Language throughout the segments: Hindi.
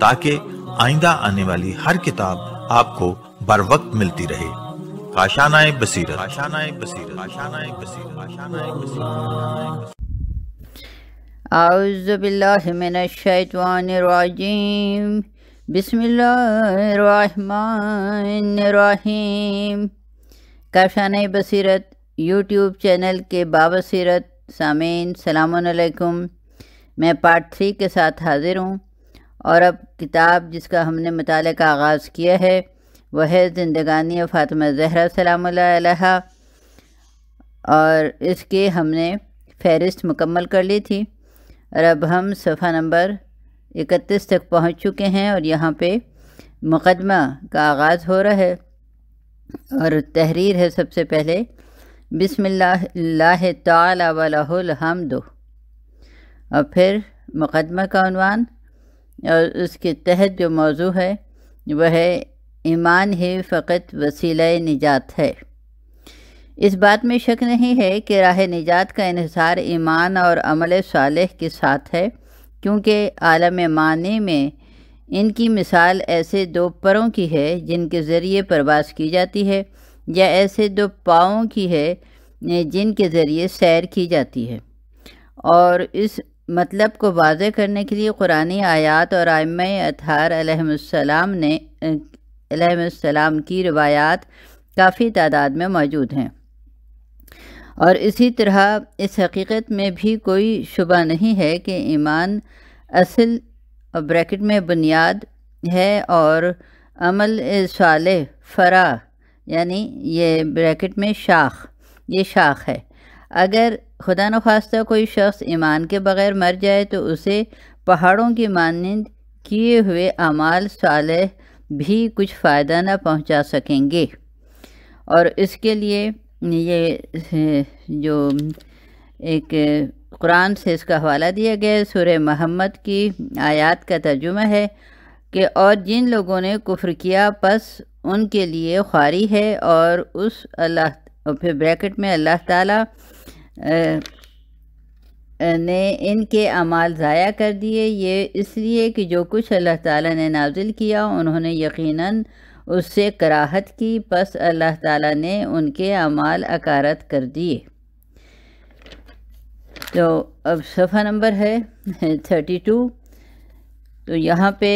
ताकि आइंदा आने वाली हर किताब आपको बर वक्त मिलती रहे काशानाए बसीरत काशानाए बसीरत काशानाए बसीरत काशानाए बसीरत أعوذ بالله من الشيطان الرجيم بسم الله الرحمن الرحيم काशान बसीरत यूट्यूब चैनल के बाबसीरत सामीन सलामकुम मैं पार्ट थ्री के साथ हाज़िर हूँ और अब किताब जिसका हमने मताले का आगाज़ किया है वह है जिंदगानी फ़ातिमा जहरा सलाम और इसके हमने फहरिस्त मुकम्मल कर ली थी और अब हम सफ़ा नंबर इकतीस तक पहुंच चुके हैं और यहाँ पे मुकदमा का आगाज़ हो रहा है और तहरीर है सबसे पहले बिसमिल्लाह ताला और फिर मुकदमा का अनवान और उसके तहत जो मौजू है वह ईमान ही फ़कत वसील निजात है इस बात में शक नहीं है कि राह निजात का इसार ईमान और अमल साल के साथ है क्योंकि आलम मानी में इनकी मिसाल ऐसे दो परों की है जिनके ज़रिए परवास की जाती है या ऐसे दो पाओं की है जिनके ज़रिए सैर की जाती है और इस मतलब को वाज करने के लिए कुरानी आयात और आयम अतहारम ने की रवायात काफ़ी तादाद में मौजूद हैं और इसी तरह इस हकीकत में भी कोई शुबा नहीं है कि ईमान असल ब्रैकेट में बुनियाद है और अमल साल फ़रा यानी ये ब्रैकेट में शाख ये शाख है अगर खुदा नखास्ता कोई शख्स ईमान के बग़ैर मर जाए तो उसे पहाड़ों की मानंद किए हुए अमाल साल भी कुछ फ़ायदा ना पहुंचा सकेंगे और इसके लिए ये जो एक कुरान से इसका हवाला दिया गया है सुर महम्मद की आयत का तर्जुमा है कि और जिन लोगों ने कुफ्र किया बस उनके लिए ख्वारी है और उस अल्लाह फिर ब्रैकेट में अल्लाह ताला ने इनके अमाल ज़ाया कर दिए ये इसलिए कि जो कुछ अल्लाह ताला ने नाजिल किया उन्होंने यकीनन उससे कराहत की बस अल्लाह ताला ने उनके अमाल अकारत कर दिए तो अब सफ़ा नंबर है थर्टी टू तो यहाँ पे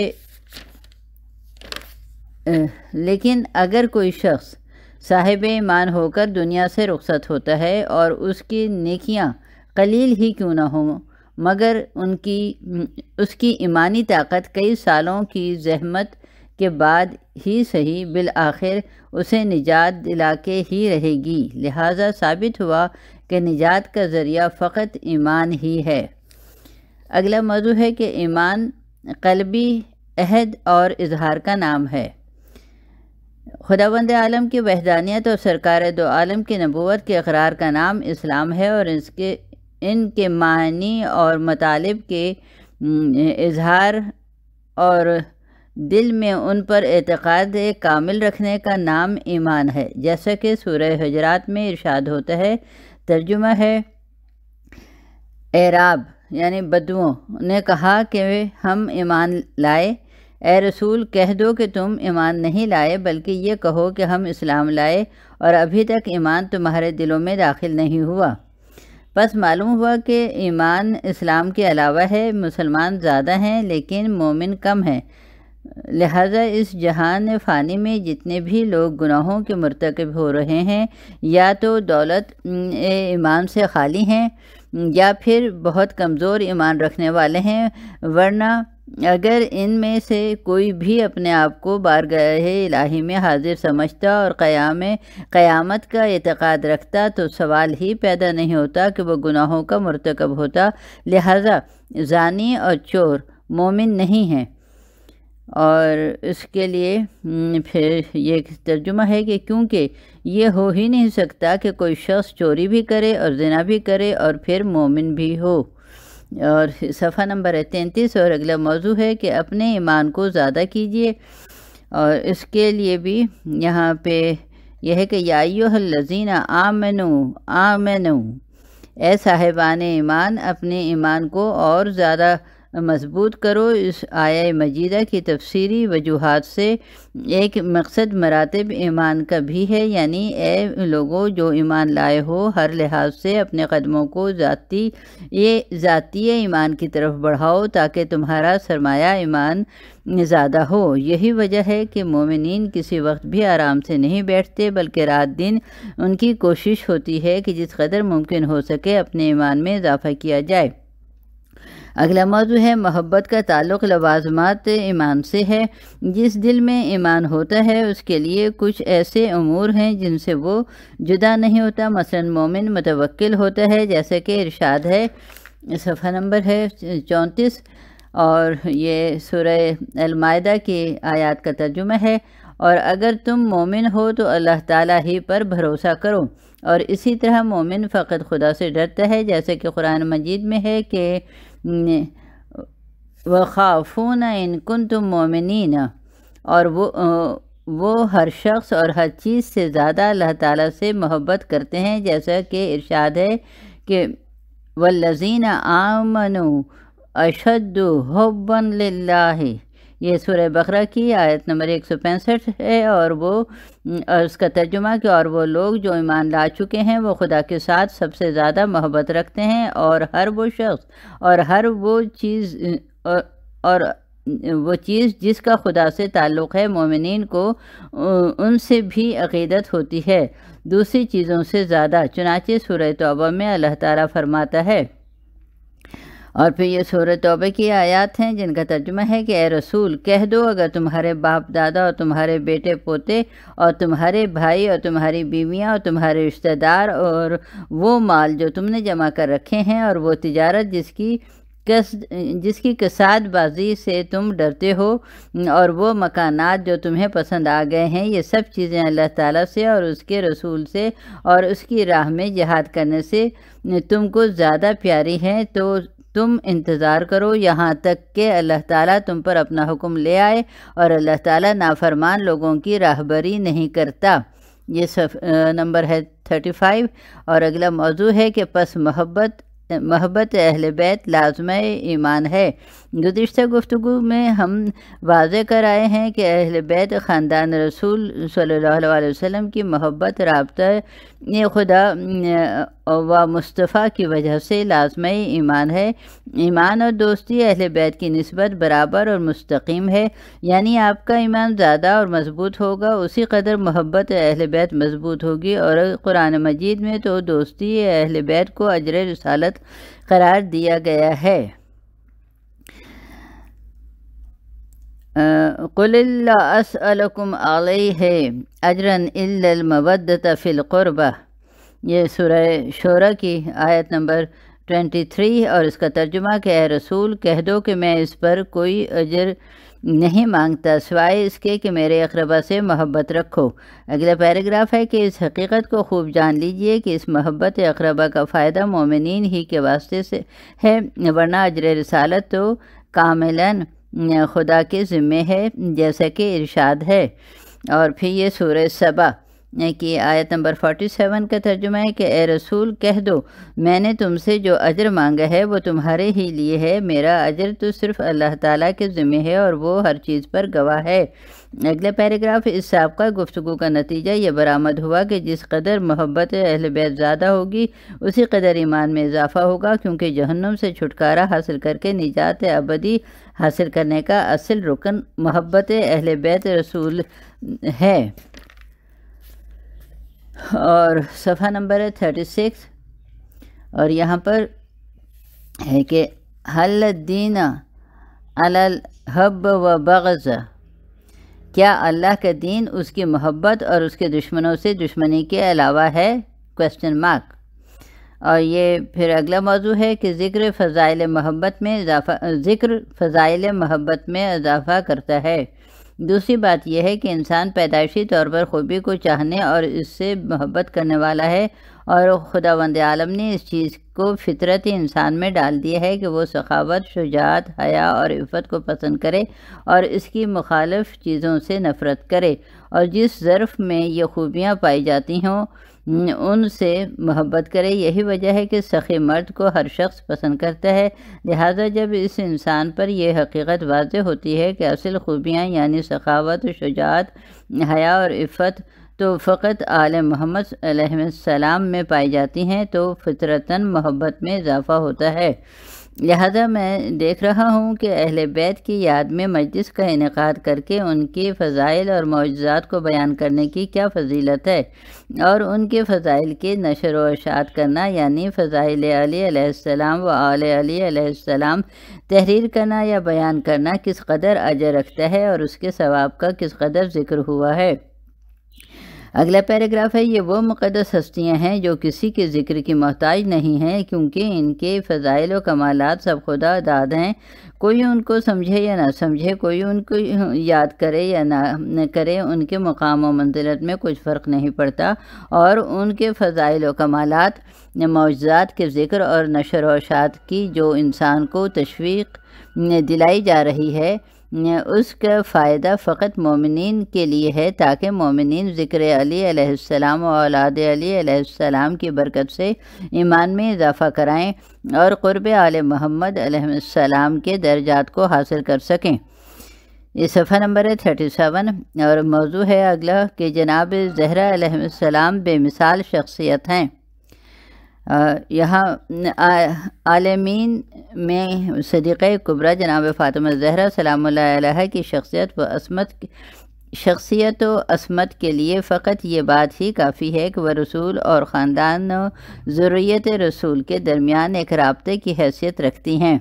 लेकिन अगर कोई शख्स साहिब ईमान होकर दुनिया से रुखसत होता है और उसकी नेकियां कलील ही क्यों ना हों मगर उनकी उसकी ईमानी ताकत कई सालों की जहमत के बाद ही सही बिल आखिर उसे निजात दिला के ही रहेगी लिहाजा साबित हुआ कि निजात का ज़रिया फ़कत ईमान ही है अगला मौजू है कि ईमान कलबी अहद और इजहार का नाम है खुदावंद आलम की वहदानियत और सरकार दो आलम की नबूत के अकरार का नाम इस्लाम है और इसके इनके मानी और मतालब के इजहार और दिल में उन पर एतक़ाद कामिल रखने का नाम ईमान है जैसा कि सूर हजरात में इरशाद होता है तर्जुमा है एराब यानी बदुओं ने कहा कि हम ईमान लाए ए रसूल कह दो कि तुम ईमान नहीं लाए बल्कि ये कहो कि हम इस्लाम लाए और अभी तक ईमान तुम्हारे दिलों में दाखिल नहीं हुआ बस मालूम हुआ कि ईमान इस्लाम के अलावा है मुसलमान ज़्यादा हैं लेकिन मोमिन कम हैं लिहाजा इस जहान फ़ानी में जितने भी लोग गुनाहों के मरतकब हो रहे हैं या तो दौलत ईमान से खाली हैं या फिर बहुत कमज़ोर ईमान रखने वाले हैं वरना अगर इन में से कोई भी अपने आप को बारगाह इलाही में हाजिर समझता और क़याम क़यामत का एतक़ाद रखता तो सवाल ही पैदा नहीं होता कि वह गुनाहों का मरतकब होता लिहाजा जानी और चोर मोमिन नहीं हैं और इसके लिए हम्म, फिर ये तर्जुमा है कि क्योंकि ये हो ही नहीं सकता कि कोई शख्स चोरी भी करे और जना भी करे और फिर मोमिन भी हो और सफ़ा नंबर है तैंतीस और अगला मौजू है कि अपने ईमान को ज़्यादा कीजिए और इसके लिए भी यहाँ पे यह है कि मनु आ मनु ए साहिबान ईमान अपने ईमान को और ज़्यादा मजबूत करो इस आया मजीदा की तफसीरी वजूहत से एक मकसद मरातब ईमान का भी है यानी ए लोगों जो ईमान लाए हो हर लिहाज से अपने कदमों को ज़ाती ये ज़ाती ईमान की तरफ बढ़ाओ ताकि तुम्हारा सरमाया ईमान ज़्यादा हो यही वजह है कि मोमिन किसी वक्त भी आराम से नहीं बैठते बल्कि रात दिन उनकी कोशिश होती है कि जिस कदर मुमकिन हो सके अपने ईमान में इजाफ़ा किया जाए अगला मौजू है मोहब्बत का ताल्लुक़ लवाजमात ईमान से है जिस दिल में ईमान होता है उसके लिए कुछ ऐसे अमूर हैं जिनसे वो जुदा नहीं होता मसलन मोमिन मतवक्ल होता है जैसे कि इरशाद है सफ़ा नंबर है चौंतीस और ये सूर्य अलमायदा की आयात का तर्जुमा है और अगर तुम मोमिन हो तो अल्लाह ताला ही पर भरोसा करो और इसी तरह मोमिन फ़कत खुदा से डरता है जैसे कि कुरान मजीद में है कि वखाफून इनकुन तुम मोमिन और वो वो हर शख्स और हर चीज़ से ज़्यादा अल्लाह ताला से मोहब्बत करते हैं जैसा कि इरशाद है कि वल्लजीन आमनु अशद हब्बन लाही ये सुरह बकरा की आयत नंबर एक सौ पैंसठ है और वो और उसका तर्जुमा कि और वो लोग जो ईमान ला चुके हैं वो खुदा के साथ सबसे ज़्यादा मोहब्बत रखते हैं और हर वो शख्स और हर वो चीज़ और, और वो चीज़ जिसका खुदा से ताल्लुक़ है मोमिन को उनसे भी अकीदत होती है दूसरी चीज़ों से ज़्यादा चुनाचे सूरह तोबा में अल्लाह ताला फरमाता है और फिर ये सूर तोबे की आयात हैं जिनका तर्जुमा है कि ए रसूल कह दो अगर तुम्हारे बाप दादा और तुम्हारे बेटे पोते और तुम्हारे भाई और तुम्हारी बीवियाँ और तुम्हारे रिश्तेदार और वो माल जो तुमने जमा कर रखे हैं और वो तिजारत जिसकी कस जिसकी कसादबाजी से तुम डरते हो और वो मकानात जो तुम्हें पसंद आ गए हैं ये सब चीज़ें अल्लाह ताला से और उसके रसूल से और उसकी राह में जिहाद करने से तुमको ज़्यादा प्यारी हैं तो तुम इंतज़ार करो यहाँ तक कि अल्लाह ताला तुम पर अपना हुक्म ले आए और अल्लाह ताला नाफरमान लोगों की राहबरी नहीं करता ये सफ नंबर है थर्टी फाइव और अगला मौजू है कि पस मोहब्बत महबत अहल बैत लाजम ईमान है गुज्त गुफ्तु में हम वाज कर आए हैं कि अहल बैत ख़ानदान रसूल सल्ला वसम की मोहब्बत रबता खुदा व मुस्तफ़ा की वजह से लाजमी ईमान है ईमान और दोस्ती अहल बैत की नस्बत बराबर और मुस्तकीम है यानी आपका ईमान ज़्यादा और मजबूत होगा उसी कदर मोहब्बत अहल बैत मजबूत होगी और कुरान मजीद में तो दोस्ती अहल बैत को अजर रसालत करार दिया गया है कुल्लाकुम है अजरन इल्लमवदत फ़िलक़ुरबा ये सूरह शोरा की आयत नंबर 23 और इसका तर्जुमा के ए रसूल कह दो कि मैं इस पर कोई अजर नहीं मांगता सवाए इसके कि मेरे अकरबा से मोहब्बत रखो अगला पैराग्राफ है कि इस हकीकत को खूब जान लीजिए कि इस मोहब्बत अकरबा का फ़ायदा मोमिन ही के वास्ते से है वरना अजर रसालत तो कामिलन खुदा के ज़िम्मे है जैसा कि इरशाद है और फिर ये सूर सबा कि आयत नंबर 47 का तर्जुमा है कि ए रसूल कह दो मैंने तुमसे जो अजर मांगा है वो तुम्हारे ही लिए है मेरा अजर तो सिर्फ अल्लाह ताला के ज़िम्मे है और वो हर चीज़ पर गवाह है अगला पैराग्राफ इस सबका गुफ्तु का नतीजा ये बरामद हुआ कि जिस कदर मोहब्बत अहल बैत ज़्यादा होगी उसी कदर ईमान में इजाफा होगा क्योंकि जहन्नम से छुटकारा हासिल करके निजात अबदी हासिल करने का असल रुकन मोहब्बत अहल बैत रसूल है और सफ़ा नंबर है थर्टी सिक्स और यहाँ पर है कि हल दीना अल हब व बग़ज़ क्या अल्लाह का दीन उसकी मोहब्बत और उसके दुश्मनों से दुश्मनी के अलावा है क्वेश्चन मार्क और ये फिर अगला मौजू है कि ज़िक्र फ़ज़ाइल मोहब्बत में इजाफा ज़िक्र फ़ज़ाइल मोहब्बत में इजाफा करता है दूसरी बात यह है कि इंसान पैदाइशी तौर पर खूबी को चाहने और इससे मोहब्बत करने वाला है और खुदा वंद आलम ने इस चीज़ को फितरत इंसान में डाल दिया है कि वो सखावत शुजात हया और इफ़त को पसंद करे और इसकी मुखालफ चीज़ों से नफ़रत करे और जिस ज़र्फ़ में ये खूबियाँ पाई जाती हों उनसे मोहब्बत करे यही वजह है कि सखी मर्द को हर शख्स पसंद करता है लिहाजा जब इस इंसान पर यह हकीकत वाज होती है कि असल खूबियाँ यानि सखावत शुजात हया और इफ़त तो फ़कत आल मोहम्मद सलाम में पाई जाती हैं तो फितरतन मोहब्बत में इजाफ़ा होता है लिहाजा मैं देख रहा हूँ कि अहल बैत की याद में मजलिस का इनका करके उनके फ़ज़ाइल और मुआजात को बयान करने की क्या फजीलत है और उनके फ़ज़ाइल के नशर वशात करना यानी फ़ज़ाइल अलीसम व तहरीर करना या बयान करना किस कदर अजर रखता है और उसके सवाब का किस कदर ज़िक्र हुआ है अगला पैराग्राफ है ये वो मुक़दस हस्तियाँ हैं जो किसी के ज़िक्र की मोहताज नहीं हैं क्योंकि इनके फ़जाइल व कमालत सब खुदा दाद हैं कोई उनको समझे या ना समझे कोई उनको याद करे या ना करे उनके मकाम व मंजिलत में कुछ फ़र्क नहीं पड़ता और उनके फ़जाइल व कमालत मुआजात के ज़िक्र और नशर वशात की जो इंसान को तशवीक दिलाई जा रही है उसका फ़ायदा फ़कत मोमिन के लिए है ताकि मोमिन ज़िक्र अलीसम औलाद अलीसम की बरकत से ईमान में इजाफ़ा कराएँ और क़ुरब आल महमद सलाम के दर्जात को हासिल कर सकें ये सफ़ा नंबर है थर्टी सेवन और मौजू है अगला कि जनाब जहरा बेमिसाल शख्सियत हैं यहाँ आलमीन में सदीक़ कुबरा जनाब फ़ातिमा जहरा सलाम की शख्सियत व असमत शख्सियत असमत के लिए फ़कत ये बात ही काफ़ी है कि वह रसूल और ख़ानदान ज़रूरीत रसूल के दरमियान एक रबते की हैसियत रखती हैं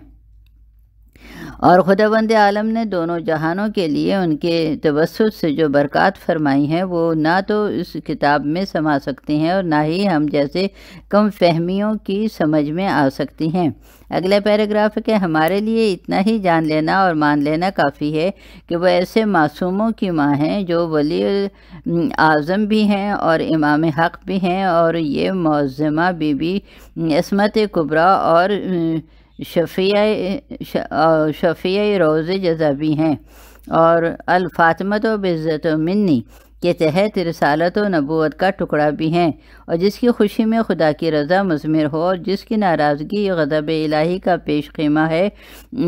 और खुदावंद आलम ने दोनों जहानों के लिए उनके तवसत से जो बरक़ात फरमाई हैं वो ना तो इस किताब में समा सकती हैं और ना ही हम जैसे कम फहमियों की समझ में आ सकती हैं अगले पैराग्राफ के हमारे लिए इतना ही जान लेना और मान लेना काफ़ी है कि वह ऐसे मासूमों की माँ हैं जो वली आज़म भी हैं और इमाम हक़ भी हैं और ये मौजमा बीबी इसमत कुबरा और शफिया शफिया रोज़ जज़बी हैं और अलफ़ातमत तो बिज़त मिन्नी के तहत रसालत व नबूत का टुकड़ा भी हैं और जिसकी खुशी में खुदा की रज़ा मजमर हो और जिसकी नाराज़गी गज़ब इलाही का पेश खेमा है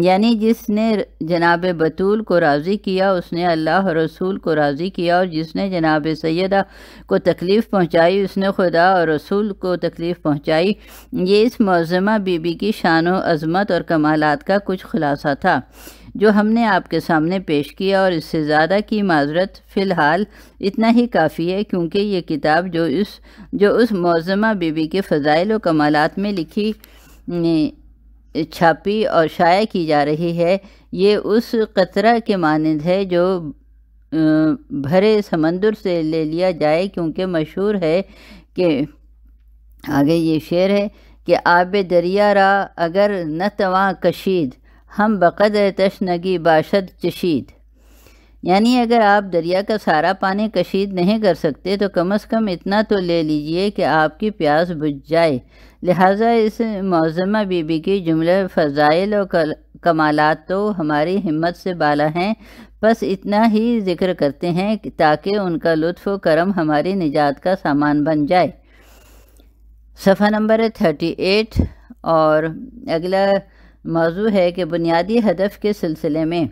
यानी जिसने जनाब बतूल को राज़ी किया उसने अल्लाह रसूल को राज़ी किया और जिसने जनाब सैदा को तकलीफ़ पहुँचाई उसने खुदा और रसूल को तकलीफ़ पहुँचाई ये इस मौजमा बीबी की शान अज़मत और कमालत का कुछ खुलासा था जो हमने आपके सामने पेश किया और इससे ज़्यादा की माजरत फ़िलहाल इतना ही काफ़ी है क्योंकि ये किताब जो इस जो उस मौजमा बीबी के फ़जाइल व कमालत में लिखी छापी और शाया की जा रही है ये उस कतरा के मानंद है जो भरे समंदर से ले लिया जाए क्योंकि मशहूर है कि आगे ये शेर है कि आब दरिया रा अगर न तवा कशीद हम बक़दर तशनगी बाशद चशीद यानी अगर आप दरिया का सारा पानी कशीद नहीं कर सकते तो कम अज़ कम इतना तो ले लीजिए कि आपकी प्यास बुझ जाए लिहाजा इस मौजमा बीबी की जुमले फ़जाइल और कमालत तो हमारी हिम्मत से बाला हैं बस इतना ही जिक्र करते हैं ताकि उनका लुत्फ़ करम हमारी निजात का सामान बन जाए सफ़ा नंबर थर्टी एट और अगला मौजू है कि बुनियादी हदफ के सिलसिले में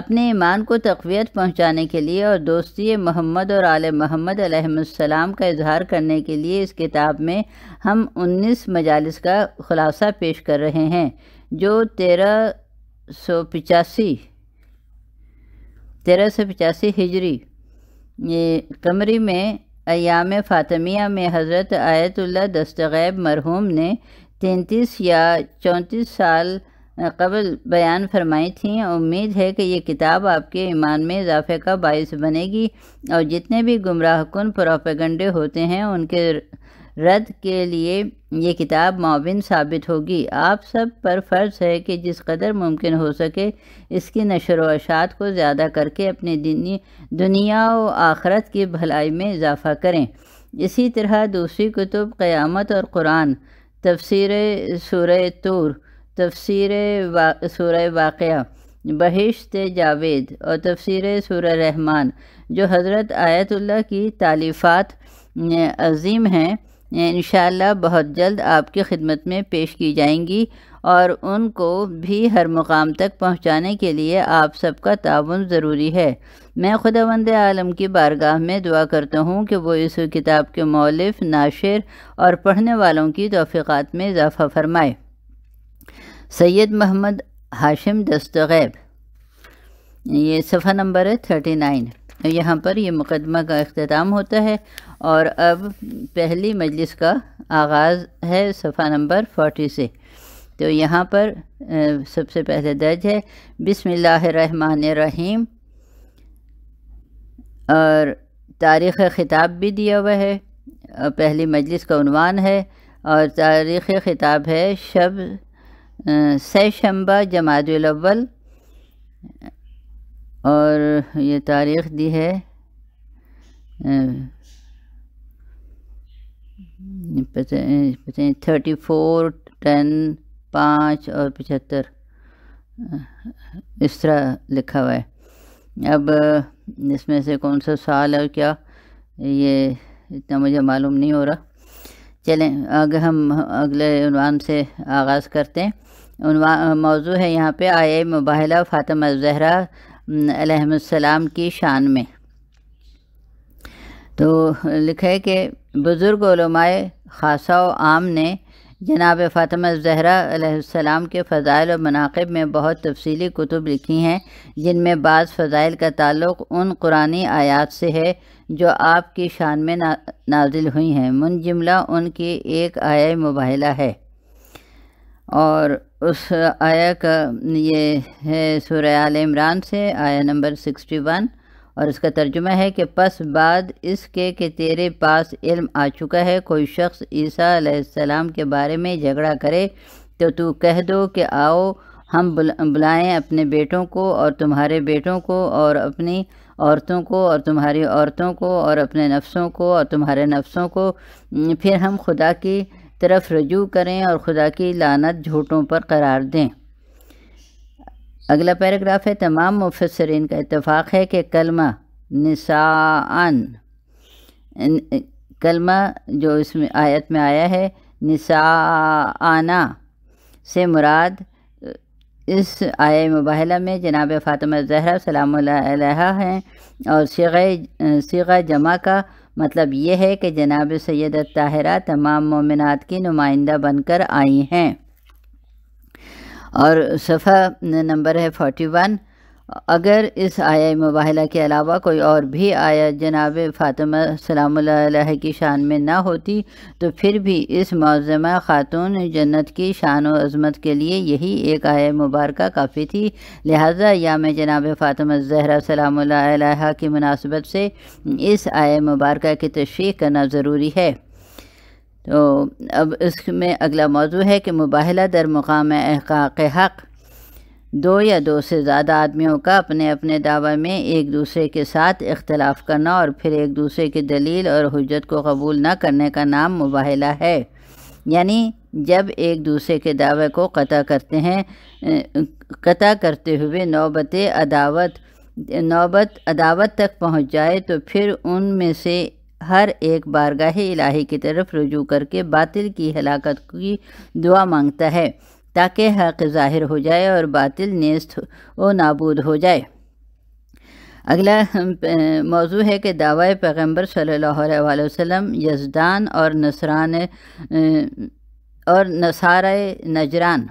अपने ईमान को तकवीत पहुँचाने के लिए और दोस्ती मोहम्मद और आल महमद अलैहिस्सलाम का इजहार करने के लिए इस किताब में हम उन्नीस मजालस का खुलासा पेश कर रहे हैं जो तेरह सौ पचासी तेरह सौ पचासी हिजरी कमरी में अयाम फ़ातमिया में हज़रत आयतुल्ला दस्तगैब मरहूम ने तैंतीस या चौंतीस साल कबल बयान फरमाई थी उम्मीद है कि ये किताब आपके ईमान में इजाफे का बायस बनेगी और जितने भी गुमराह कन प्रोपेगंडे होते हैं उनके रद्द के लिए ये किताब माविन साबित होगी आप सब पर फ़र्ज़ है कि जिस कदर मुमकिन हो सके इसकी नशर व अशात को ज़्यादा करके अपने दुनिया व आखरत की भलाई में इजाफ़ा करें इसी तरह दूसरी कुतुब क्यामत और कुरान तफसर सुर तूर तफसर वा, वाक़ बहिश्त जावेद और तफसर सुर रहमान जो हज़रत आयतुल्ला की तालीफ़ात अजीम हैं इन बहुत जल्द आपकी खिदमत में पेश की जाएंगी और उनको भी हर मुकाम तक पहुँचाने के लिए आप सबका ताउन ज़रूरी है मैं खुदावंद आलम की बारगाह में दुआ करता हूँ कि वो इस किताब के मौलफ नाशर और पढ़ने वालों की तोफ़ीक़ात में इजाफ़ा फरमाए सैयद मोहम्मद हाशिम दस्तगैब ये सफ़ा नंबर है थर्टी नाइन यहाँ पर यह मुकदमा का अख्ताम होता है और अब पहली मजलिस का आगाज़ है सफ़ा नंबर फोटी से तो यहाँ पर सबसे पहले दर्ज है रहीम और तारीख़ ख़िताब भी दिया हुआ है पहली मजलिस का उनवान है और तारीख़ ख़िताब है शब सैशंबा अव्वल और ये तारीख़ दी है थर्टी फोर टेन पाँच और पचहत्तर इस तरह लिखा हुआ है अब इसमें से कौन सा साल और क्या ये इतना मुझे मालूम नहीं हो रहा चलें अगर हम अगले से आगाज़ करते हैं मौजू है यहाँ पे आए मुबाहला फ़ातिमा ज़हरा सलाम की शान में तो लिखा है कि बुज़ुर्ग खासा आम ने जनाब फ़ातिमा जहरा के फ़ज़ाइल और मनाकब में बहुत तफसीली कुतुब लिखी हैं जिनमें बाज़ फ़ज़ाइल का ताल्लुक़ उन कुरानी आयात से है जो आपकी शान में ना, नाजिल हुई हैं मुन जुमला उनकी एक आया मुबाहला है और उस आया का ये है सूर्य इमरान से आया नंबर सिक्सटी वन और इसका तर्जुमा है कि पस बाद इसके कि तेरे पास इल्म आ चुका है कोई शख्स ईसा के बारे में झगड़ा करे तो तू कह दो कि आओ हम बुलाएं अपने बेटों को और तुम्हारे बेटों को और अपनी औरतों को और तुम्हारी औरतों को और अपने नफ्सों को और तुम्हारे नफ्सों को फिर हम खुदा की तरफ रजू करें और खुदा की लानत झूठों पर करार दें अगला पैराग्राफ है तमाम मुफसरन का इतफ़ाक़ है कि कलमा निसान कलमा जो इसमें आयत में आया है निसाना से मुराद इस आय मुबाहला में जनाब फ़ातिमा जहरा सलाम हैं और सगे सगा जमा का मतलब ये है कि जनाब सैद ताहरा तमाम ममिनत की नुमाइंदा बनकर आई हैं और सफ़ा नंबर है फोटी वन अगर इस आया मुबाहला के अलावा कोई और भी आया जनाब फ़ातिमा सलाम की शान में ना होती तो फिर भी इस मौजमा ख़ातून जन्नत की शान व अजमत के लिए यही एक आया मुबारक काफ़ी थी लिहाजा या मैं जनाब फ़ातिमा जहरा सलाम की मुनासबत से इस आया मुबारक की तशरी करना ज़रूरी है तो अब इसमें अगला मौजू है कि मुबाहला दर मुकाम अहकाक हक़ दो या दो से ज़्यादा आदमियों का अपने अपने दावे में एक दूसरे के साथ इख्तलाफ करना और फिर एक दूसरे की दलील और हजत को कबूल न करने का नाम मुबाहला है यानी जब एक दूसरे के दावे को कता करते हैं कता करते हुए नौबत अदावत नौबत अदावत तक पहुंच जाए तो फिर उनमें से हर एक बारगाह इलाही की तरफ रुजू करके बातिल की हलाकत की दुआ मांगता है ताकि हक ज़ाहिर हो जाए और बातिल नेस्त व नाबूद हो जाए अगला मौजू है कि दावा पैगम्बर सल्लल्लाहु यजदान और नसरान और नसार नजरान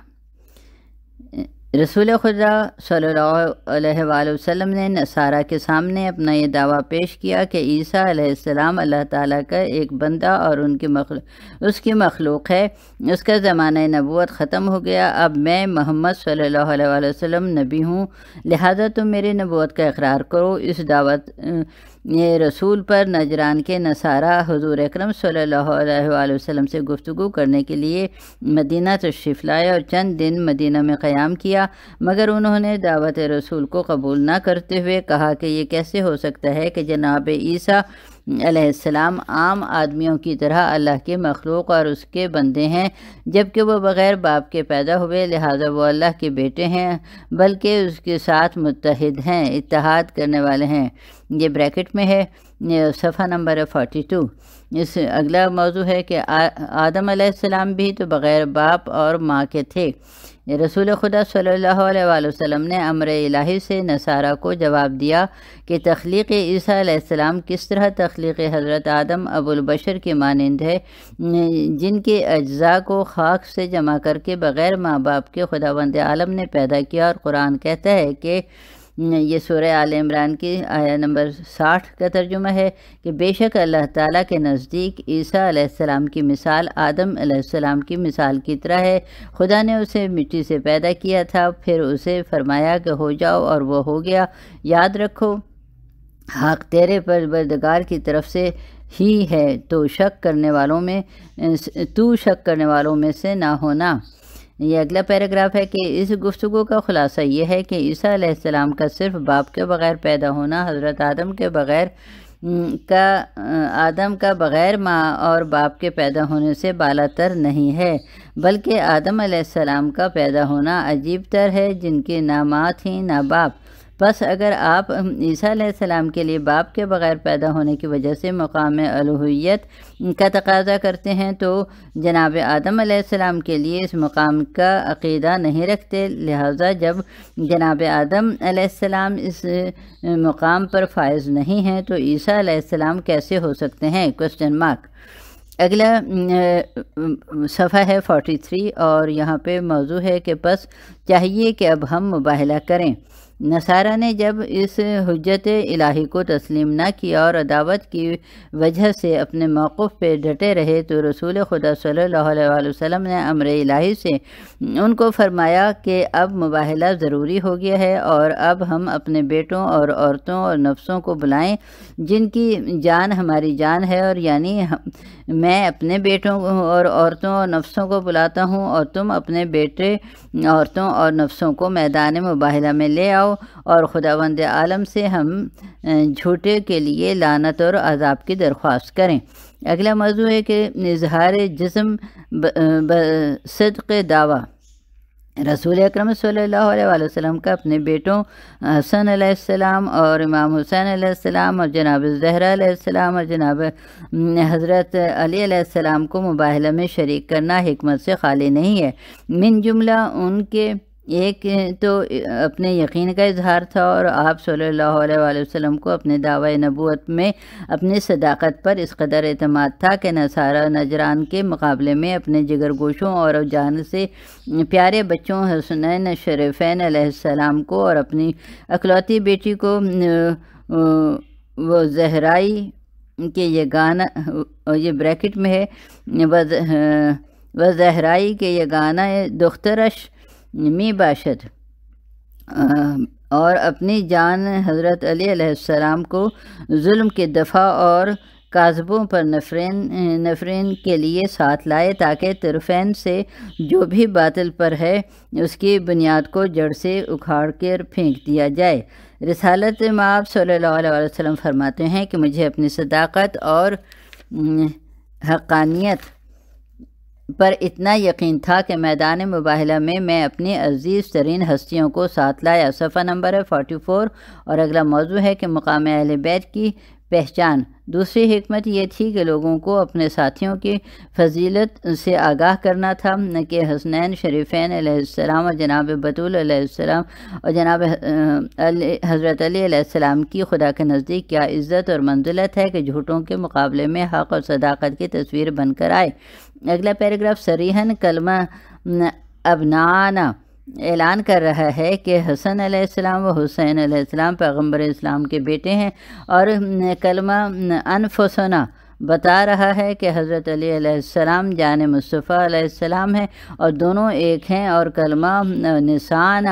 रसूल खुदा वसल्लम ने नसारा के सामने अपना ये दावा पेश किया कि ईसा अलैहिस्सलाम अल्लाह ताला का एक बंदा और उनकी मखल उसकी मखलूक है उसका ज़माना नबूत ख़त्म हो गया अब मैं मोहम्मद सल्ला वसम नबी हूँ लिहाजा तुम मेरी नबूत का इकरार करो इस दावत ये रसूल पर नजरान के नसारा हजूर अक्रम सल्हसम से गुफ्तु करने के लिए मदीना तशरीफ़ लाए और चंद दिन मदीना में क़्याम किया मगर उन्होंने दावत रसूल को कबूल ना करते हुए कहा कि ये कैसे हो सकता है कि जनाब ईसा आम आदमियों की तरह अल्लाह के मखलूक और उसके बंदे हैं जबकि वह बग़ैर बाप के पैदा हुए लिहाजा वो अल्लाह के बेटे हैं बल्कि उसके साथ मुतहद हैं इतिहाद करने वाले हैं ये ब्रैकेट में है सफ़ा नंबर है फोर्टी टू इस अगला मौजू है कि आदम आदम भी तो बग़ैर बाप और माँ के थे रसूल खुदा सल्लल्लाहु अलैहि ने अमर इलाही से नसारा को जवाब दिया कि तख्लीक ईसीम किस तरह तख्लीक हज़रत आदम अबुलबशर के मानंद है जिनके अज्जा को खाक से जमा करके बग़ैर माँ बाप के खुदा बंद आलम ने पैदा किया और कुरान कहता है कि ये सूर्य आल इमरान की आया नंबर साठ का तर्जुमा है कि बेशक अल्लाह ताला के नज़दीक ईसा आसमाम की मिसाल आदम आसमाम की मिसाल की तरह है खुदा ने उसे मिट्टी से पैदा किया था फिर उसे फरमाया कि हो जाओ और वह हो गया याद रखो हक तेरे पर बरदगार की तरफ से ही है तो शक करने वालों में तू शक करने वालों में से ना होना ये अगला पैराग्राफ है कि इस गुफ्तु का ख़ुलासा यह है कि ईसा का सिर्फ बाप के बग़ैर पैदा होना हज़रत आदम के बग़ैर का आदम का बग़ैर माँ और बाप के पैदा होने से बालातर नहीं है बल्कि आदम का पैदा होना अजीब तर है जिनके ना माँ थी ना बाप बस अगर आप ईसीम के लिए बाप के बग़ैर पैदा होने की वजह से मकाम अलहियत का तकाजा करते हैं तो जनाब आदम के लिए इस मकाम का अकीदा नहीं रखते लिहाजा जब जनाब आदम इस मकाम पर फायज़ नहीं हैं तो ईसा आसमाम कैसे हो सकते हैं क्वेश्चन मार्क अगला सफ़ा है 43 और यहाँ पे मौजू है कि बस चाहिए कि अब हम मुबाहला करें नसारा ने जब इस हजत इलाही को तस्लीम न किया और अदावत की वजह से अपने मौक़ पर डटे रहे तो रसूल खुदा सल्ला वसम ने अमर इलाही से उनको फरमाया कि अब मुबाहला ज़रूरी हो गया है और अब हम अपने बेटों और औरतों और नफ्सों को बुलाएं जिनकी जान हमारी जान है और यानी मैं अपने बेटों और औरतों और नफ्सों को बुलाता हूँ और तुम अपने बेटे औरतों और नफ्सों को मैदान मुबाहला में ले आओ आओ और खुदावंद आलम से हम झूठे के लिए लानत और अजाब की दरख्वास्त करें अगला मौजू है कि इजहार जिसम सदक़ दावा रसूल अक्रम वसम का अपने बेटों हसन आसमाम और इमाम हुसैन आसमाम और जनाब जहरा और जनाब हज़रत अली को मुबाहला में शरीक करना हमत से खाली नहीं है मिन जुमला उनके एक तो अपने यकीन का इजहार था और आप सल्लल्लाहु अलैहि वसल्लम को अपने दावा नबूत में अपनी सदाकत पर इस कदर अतमाद था कि नसारा नजरान के मुकाबले में अपने जिगरगोशों गोशों और जान से प्यारे बच्चों हसनैन शरफ़ैन को और अपनी अकलौती बेटी को वो जहराई के ये गाना ये ब्रैकेट में है वह वह जहराई के ये गाना दुख्तरश मी बाशद और अपनी जान हज़रत अलीसम को जुल्म के दफ़ा और काजबों पर नफरन नफरन के लिए साथ लाए ताकि तरफेन से जो भी बातल पर है उसकी बुनियाद को जड़ से उखाड़ कर फेंक दिया जाए रसालत में आप वसल्लम फरमाते हैं कि मुझे अपनी सदाकत और हम्म, हकानियत पर इतना यकीन था कि मैदान मुबाहला में मैं अपनी अजीज़ तरीन हस्तियों को साथ लाया सफ़ा नंबर है फोर्टी फोर और अगला मौजू है कि मकाम अहल बैत की पहचान दूसरी हमत यह थी कि लोगों को अपने साथियों की फजीलत से आगाह करना था न कि हसनैन शरीफ़ैन और जनाब बतूल और जनाब हज़रत अलीसम की खुदा के नज़दीक क्या इज़्ज़त और मंजिलत है कि झूठों के मुकाबले में हक़ और सदाकत की तस्वीर बनकर आए अगला पैराग्राफ सरीहन कलमा अबनाना ऐलान कर रहा है कि हसन अलैहिस्सलाम व हुसैन अलैहिस्सलाम पैगंबर इस्लाम के बेटे हैं और कलमा अनफसना बता रहा है कि हज़रत अलीसम जान मुस्तफ़ाम हैं और दोनों एक हैं और कलमा निशान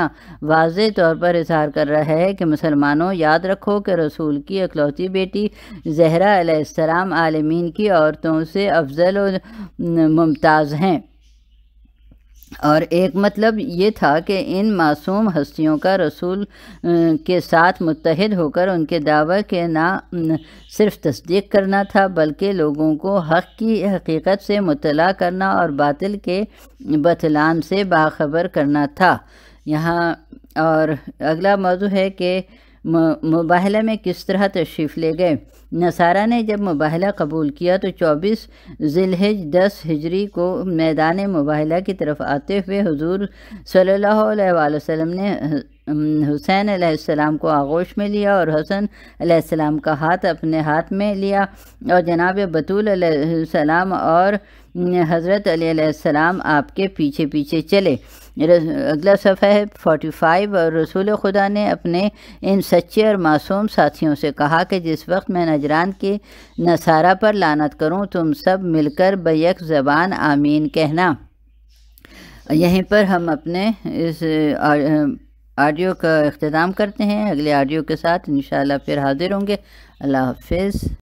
वाज तौर पर इजहार कर रहा है कि मुसलमानों याद रखो कि रसूल की अकलौती बेटी जहरा आलमीन की औरतों से अफजल मुमताज़ हैं और एक मतलब ये था कि इन मासूम हस्तियों का रसूल के साथ मुतहद होकर उनके दावा के ना सिर्फ तस्दीक करना था बल्कि लोगों को हक़ की हकीकत से मुतला करना और बातिल के बतलान से बाखबर करना था यहाँ और अगला मौजू है कि मुबाहला में किस तरह तशरीफ़ ले गए नसारा ने जब मुबाहला कबूल किया तो चौबीस जिलहज दस हिजरी को मैदान मुबाहला की तरफ आते हुए हजूर सल्ला वसम ने हुसैन को आगोश में लिया और हसन का हाथ अपने हाथ में लिया और जनाब बतूल और हज़रत अली आपके पीछे पीछे चले अगला सफ़ा है फ़ाइव और रसूल खुदा ने अपने इन सच्चे और मासूम साथियों से कहा कि जिस वक्त मैं नजरान के नसारा पर लानत करूँ तुम सब मिलकर बैक ज़बान आमीन कहना यहीं पर हम अपने इस ऑडियो का अख्ताम करते हैं अगले ऑडियो के साथ इन फिर हाजिर होंगे अल्लाह हाफिज़